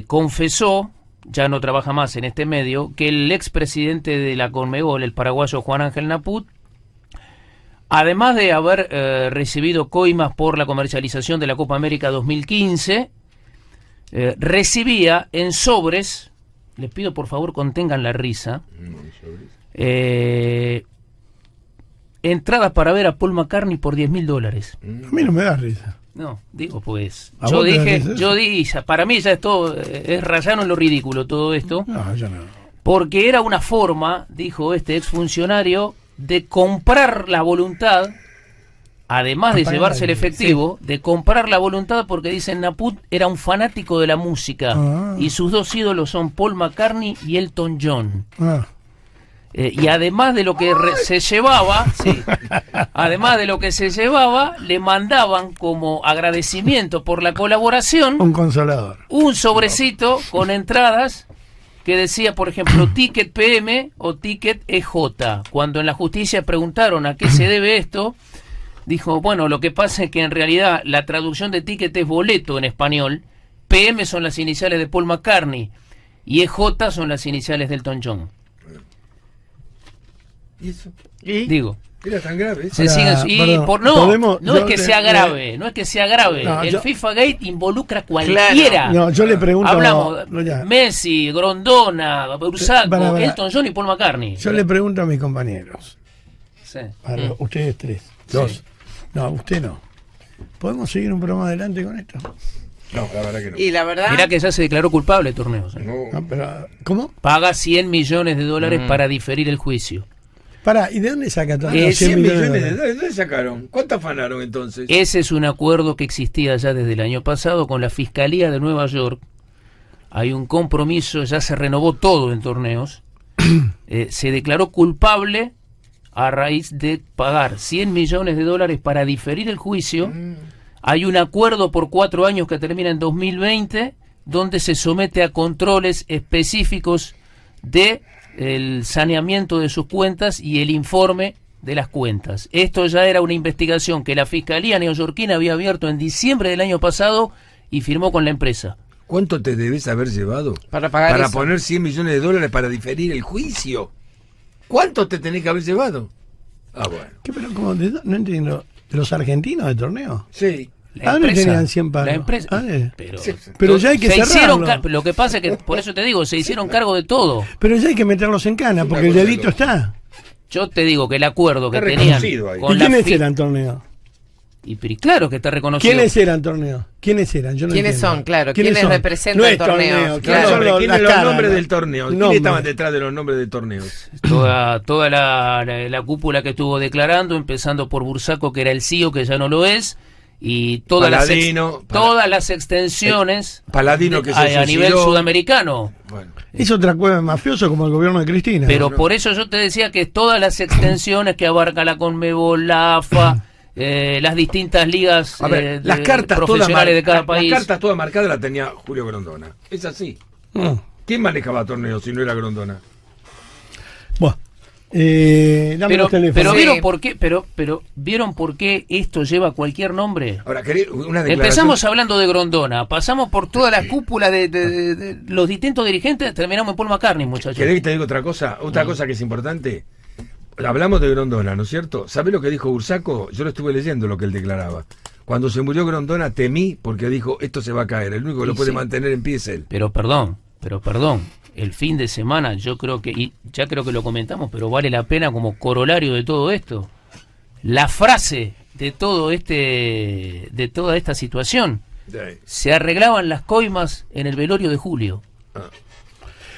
S2: confesó ya no trabaja más en este medio, que el expresidente de la Conmebol, el paraguayo Juan Ángel Naput, Además de haber eh, recibido coimas por la comercialización de la Copa América 2015, eh, recibía en sobres, les pido por favor contengan la risa, mm, eh, entradas para ver a Paul McCartney por 10 mil dólares. Mm. A mí no me da risa. No, digo pues. Yo dije, yo dije, para mí ya es todo, es rayano en lo ridículo todo esto. No, ya no. Porque era una forma, dijo este exfuncionario, de comprar la voluntad, además de llevarse el efectivo, de comprar la voluntad porque dicen Naput era un fanático de la música ah. y sus dos ídolos son Paul McCartney y Elton John. Ah. Eh, y además de lo que se llevaba, (laughs) además de lo que se llevaba, le mandaban como agradecimiento por la colaboración un
S1: consolador,
S2: un sobrecito con entradas que decía, por ejemplo, (coughs) ticket PM o ticket EJ. Cuando en la justicia preguntaron a qué se debe esto, dijo, bueno, lo que pasa es que en realidad la traducción de ticket es boleto en español, PM son las iniciales de Paul McCartney y EJ son las iniciales del Elton Digo, tan grave. y no, eh, no es que sea grave, no es que sea grave. el FIFA Gate involucra cualquiera. No, yo le pregunto. Hablamos Messi, Grondona, Bursaco, Elton John y Paul McCartney. Yo le
S1: pregunto a mis compañeros. Mm. ustedes tres. Dos. No, usted no.
S2: ¿Podemos seguir un programa adelante con esto? No, la verdad que no. Y la verdad. Mirá que ya se declaró culpable el torneo. ¿eh? ¿Cómo? Paga 100 millones de dólares mm. para diferir el juicio.
S4: Pará, ¿y de dónde sacan eh, 100 millones, de dónde sacaron? ¿Cuánto afanaron entonces?
S2: Ese es un acuerdo que existía ya desde el año pasado con la Fiscalía de Nueva York. Hay un compromiso, ya se renovó todo en torneos. (clears throat) Eh, se declaró culpable a raíz de pagar 100 millones de dólares para diferir el juicio. Mm. Hay un acuerdo por cuatro años que termina en 2020 donde se somete a controles específicos de el saneamiento de sus cuentas y el informe de las cuentas. Esto ya era una investigación que la Fiscalía neoyorquina había abierto en diciembre del año pasado y firmó con la empresa.
S4: ¿Cuánto te debes haber llevado? Para pagar Para poner 100 millones de dólares para diferir el juicio. ¿Cuánto te tenés que haber llevado? Ah, bueno.
S1: ¿Qué, pero como, no entiendo. ¿Los argentinos de torneo? Sí. La ah, empresa, tenían 100 ah, eh.
S2: pero, ya hay que cerrarlo. Lo que pasa es que, por eso te digo, se hicieron cargo de todo.
S1: Pero ya hay que meterlos en cana, porque el delito está.
S2: Yo te digo que el acuerdo que tenían. Con ¿Y quiénes
S1: eran, Torneo? Y claro
S4: que está reconocido. ¿Quiénes
S1: eran, torneos ¿Quiénes eran? Yo ¿Quiénes
S4: son, claro? ¿Quiénes, representan torneo? Son los, nombres del torneo? ¿Quiénes estaban detrás de los nombres de torneo? Toda, toda
S2: la, la, la cúpula que estuvo declarando, empezando por Bursaco, que era el CEO, que ya no lo es
S4: y todas, las,
S2: todas las extensiones
S4: eh, a, nivel
S2: sudamericano.
S1: Es otra cueva mafiosa como el gobierno de Cristina. Pero por
S2: eso yo te decía que todas las extensiones que abarca la Conmebol, la AFA, (coughs) eh, las distintas ligas eh, las cartas profesionales de cada país. Las
S4: cartas todas marcadas las tenía Julio Grondona. Es así. Ah. ¿Quién manejaba torneos si no era Grondona?
S1: Bueno eh, pero, Pero vieron
S2: por qué, pero, pero vieron por qué esto lleva cualquier nombre. Ahora, Empezamos hablando de Grondona, pasamos por toda la cúpula de, los distintos dirigentes, terminamos en Paul McCartney, muchachos. ¿Querés que te
S4: diga otra cosa? Otra cosa que es importante. Hablamos de Grondona, ¿no es cierto? ¿Sabés lo que dijo Ursaco Yo lo estuve leyendo lo que él declaraba. Cuando se murió Grondona temí porque dijo, esto se va a caer, el único que lo puede mantener en pie es él. Pero perdón, pero perdón
S2: el fin de semana, yo creo que, y ya creo que lo comentamos, pero vale la pena como corolario de todo esto, la frase de todo este, de toda esta situación. Se arreglaban las coimas en el velorio de Julio. Ah.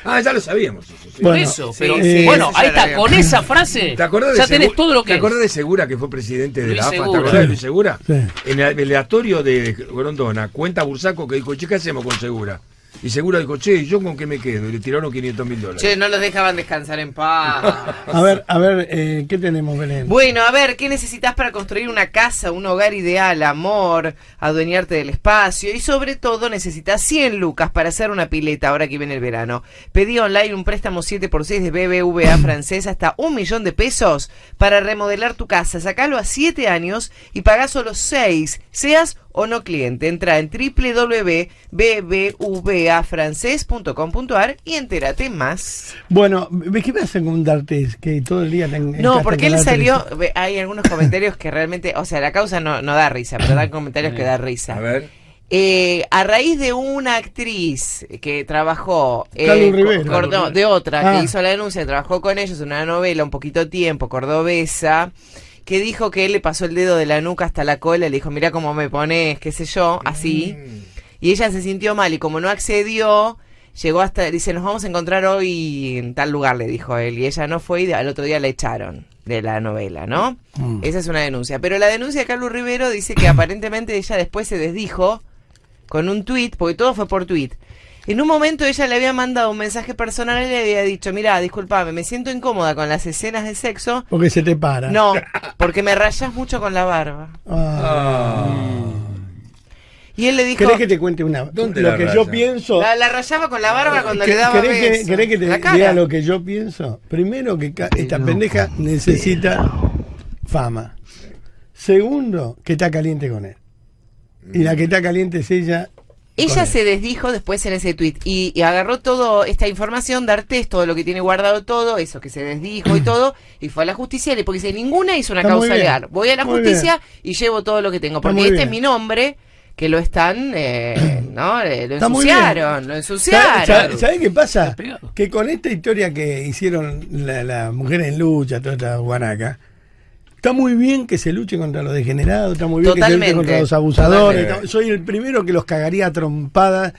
S4: ah ya lo sabíamos. Eso, Bueno, eso, pero, bueno ahí está, con esa frase ¿Te acordás ya tenés todo lo que. ¿Te acordás de Segura que fue presidente de la AFA? ¿Te acordás de Segura? En el aleatorio de Grondona, cuenta Bursaco que dijo: Che, ¿qué hacemos con Segura? Y seguro dijo, che, ¿yo con qué me quedo? Y le tiraron 500 mil dólares.
S3: Che, no los dejaban descansar en paz.
S4: (laughs) a ver, a ver, eh, ¿qué tenemos, Belén?
S3: Bueno, a ver, ¿qué necesitas para construir una casa, un hogar ideal, amor, adueñarte del espacio? Y sobre todo, necesitas 100 lucas para hacer una pileta ahora que viene el verano. Pedí online un préstamo 7x6 de BBVA (laughs) francés hasta un millón de pesos para remodelar tu casa. Sacalo a 7 años y pagás solo 6. Seas o no cliente. Entra en www.bbvafrances.com.ar y entérate más. Bueno, ¿qué me hacen un es Que todo el día... no, porque él salió... Hay algunos comentarios que realmente... O sea, la causa no, no da risa, pero dan comentarios que da mm. risa. A ver... Eh, a raíz de una actriz que trabajó eh, de otra que ah. hizo la denuncia, trabajó con ellos en una novela un poquito tiempo, cordobesa, que dijo que él le pasó el dedo de la nuca hasta la cola, y le dijo, mira cómo me pones, qué sé yo, así. Mm. Y ella se sintió mal y como no accedió, llegó hasta, dice, nos vamos a encontrar hoy en tal lugar, le dijo él. Y ella no fue y al otro día la echaron de la novela, ¿no? Mm. Esa es una denuncia. Pero la denuncia de Carlos Rivero dice que (coughs) aparentemente ella después se desdijo con un tweet porque todo fue por tuit. En un momento ella le había mandado un mensaje personal y le había dicho, mira, discúlpame, me siento incómoda con las escenas de sexo.
S1: Porque se te para. No,
S3: porque me rayas mucho con la barba.
S1: Ah.
S3: Y él le dijo... ¿Querés que te cuente una? ¿Dónde lo que yo pienso... La, rayaba con la barba cuando le daba que, que te diga lo
S1: que yo pienso? Primero que esta pendeja necesita fama. Segundo, que está caliente con él. Y la que está caliente es ella
S3: ella se desdijo después en ese tweet y, agarró toda esta información de test, todo lo que tiene guardado, todo eso que se desdijo y (clears throat) todo, y fue a la justicia y porque si ninguna hizo una causa legal. Voy a la justicia y llevo todo lo que tengo, porque este es mi nombre que lo están, eh, (clears throat) ¿no? Eh, lo, ensuciaron, lo ensuciaron,
S1: ¿Saben qué pasa? Que con esta historia que hicieron la, la mujer en lucha, toda esta guanaca, Está muy bien que se luche contra los degenerados, está muy bien que se luche contra los abusadores. Soy el primero que los cagaría a trompadas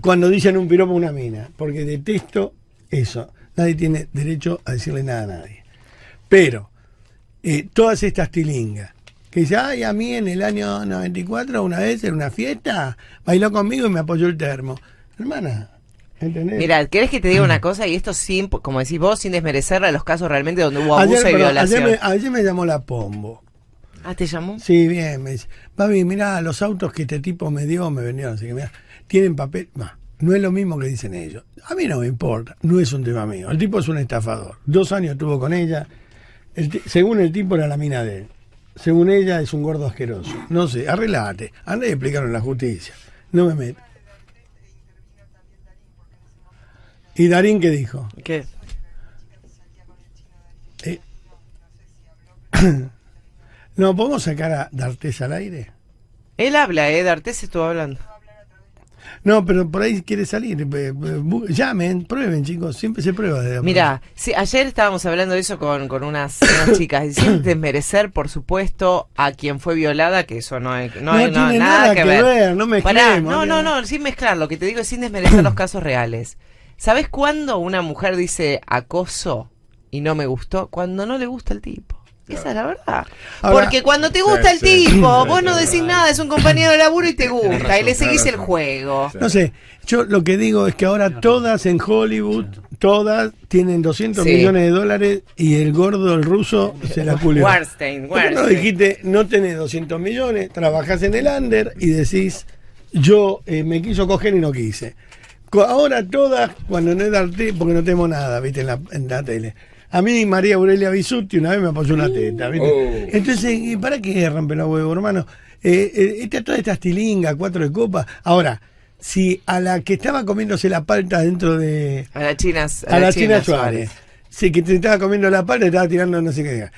S1: cuando dicen un piropo a una mina, porque detesto eso. Nadie tiene derecho a decirle nada a nadie. Pero eh, todas estas tilingas que dice, ay, a mí en el año 94 una vez en una fiesta bailó conmigo y me apoyó el termo. Hermana,
S3: Mira, ¿querés que te diga una cosa? Y esto sin, como decís vos, sin desmerecer a los casos realmente donde hubo abuso y violación.
S1: Ayer me, llamó la Pombo. Ah, ¿te llamó? Sí, bien, me dice, Babi, los autos que este tipo me dio, me vendieron, así que mirá, tienen papel, no es lo mismo que dicen ellos. A mí no me importa, no es un tema mío. El tipo es un estafador. Dos años estuvo con ella, según el tipo era la mina de él. Según ella es un gordo asqueroso. No sé, arreglate, andá y explicaron la justicia. No me meto. ¿Y Darín qué dijo? ¿Qué? Eh, (coughs) no, ¿podemos sacar a D'Artés al aire?
S3: Él habla, ¿eh? D'Artés estuvo hablando.
S1: No, pero por ahí quiere salir. Eh, eh, llamen, prueben, chicos. Siempre se prueba. Mira,
S3: sí, ayer estábamos hablando de eso con, unas, (coughs) chicas. Y desmerecer, por supuesto, a quien fue violada, que eso no, es, hay, nada, que, ver. no, no, no, no, sin mezclar. Lo que te digo es sin desmerecer los casos reales. ¿Sabes cuándo una mujer dice acoso y no me gustó? Cuando no le gusta el tipo. Esa es la verdad. Porque cuando te gusta el tipo, vos no decís nada, es un compañero de laburo y te gusta, y le seguís el juego.
S1: No sé, yo lo que digo es que ahora todas en Hollywood, todas tienen 200 millones de dólares y el gordo, el ruso, se la culió. Warstein, Warstein. No dijiste, no tenés 200 millones, trabajás en el under y decís, yo eh, me quiso coger y no quise ahora todas, cuando no era té, porque no tenemos nada, viste, en la, tele. A mí María Aurelia Bisutti una vez me puso una teta, ¿viste? Oh. Entonces, ¿para qué rompe los huevos, hermano? todas eh, eh, estas tilingas, cuatro de copa. Ahora, si a la que estaba comiéndose la palta dentro de...
S3: A la China, a, a la, China, Suárez.
S1: Sí, que estaba comiendo la palta, estaba tirando no sé qué. diga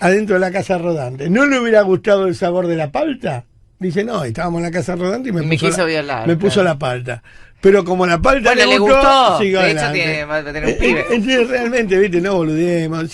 S1: adentro de la casa rodante. ¿No le hubiera gustado el sabor de la palta? Dice, no, estábamos en la casa rodante y me, me puso, me puso la palta. Pero como la palta bueno, le gustó, de hecho tiene, un
S3: eh, pibe.
S1: Entonces eh, eh, realmente, viste, no boludeemos.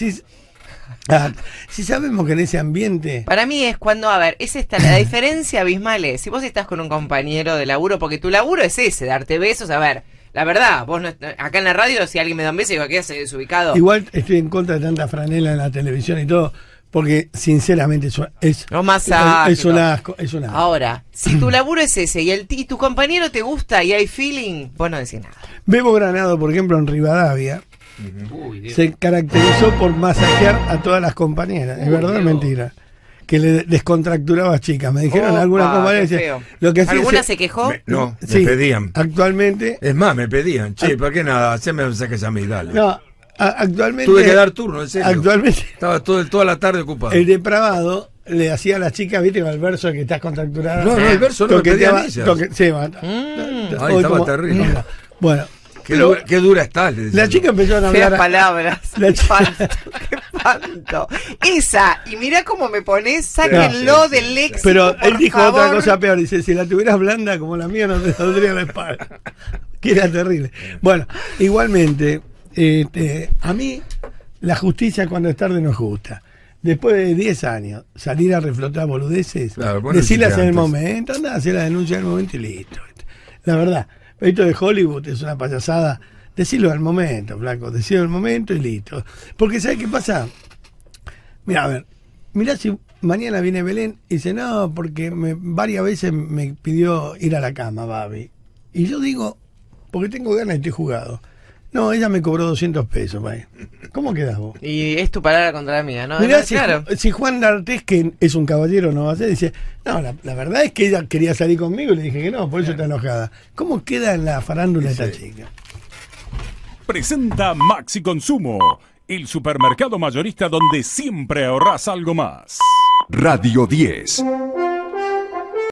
S1: Ah, si, sabemos que en ese ambiente.
S3: Para mí es cuando, a ver, es esta la diferencia abismal. si vos estás con un compañero de laburo, porque tu laburo es ese, darte besos, a ver. La verdad, vos acá en la radio, si alguien me da un beso, digo, ¿qué haces desubicado? Igual
S1: estoy en contra de tanta franela en la televisión y todo porque sinceramente eso es, es, un asco,
S3: Ahora, si tu laburo es ese y, el, y tu compañero te gusta y hay feeling, vos no decís nada.
S1: Bebo Granado, por ejemplo, en Rivadavia, se caracterizó por masajear a todas las compañeras. es verdad o mentira. Que le descontracturaba a chicas. Me dijeron algunas compañeras. lo que ¿Alguna se
S3: quejó?
S4: no, me pedían. Actualmente. Es más, me pedían. Che, ¿para qué nada? Haceme un saque a mí, dale.
S3: No, Actualmente. Tuve que dar turno, en serio.
S4: Actualmente. Estaba todo, toda la tarde ocupado. El
S1: depravado le hacía a la chica viste, con el verso que estás contracturada No, no, el verso no que te Se mata. Ay, estaba terrible.
S4: Bueno. Qué, dura, qué dura estás. La
S1: chica empezó a hablar. palabras. (laughs) qué espanto.
S3: Esa, y mira cómo me pones, sáquenlo lo del léxico. Pero él dijo otra cosa
S1: peor. Dice: si la tuvieras blanda como la mía, no te (laughs) saldría la espalda. que era terrible. Bueno, igualmente. Este, a mí, la justicia cuando es tarde no es gusta. Después de 10 años, salir a reflotar boludeces, decirlas en el momento, anda hacer la denuncia en el momento y listo. La verdad, esto de Hollywood es una payasada. Decirlo al momento, flaco, decirlo el momento y listo. Porque ¿sabes qué pasa? Mira, a ver, mirá si mañana viene Belén y dice, no, porque varias veces me pidió ir a la cama, Babi. Y yo digo, porque tengo ganas y estoy jugado. No, ella me cobró 200 pesos, mae. ¿Cómo quedas vos?
S3: Y es tu palabra contra la mía, ¿no? si, claro.
S1: si, Juan D'Artes, que es un caballero, no va a ser, dice, no,
S3: la, verdad
S1: es que ella quería salir conmigo y le dije que no, por eso está enojada. ¿Cómo queda en la farándula esta
S3: chica?
S4: Presenta Maxi Consumo, el supermercado mayorista donde siempre ahorras algo más. Radio 10.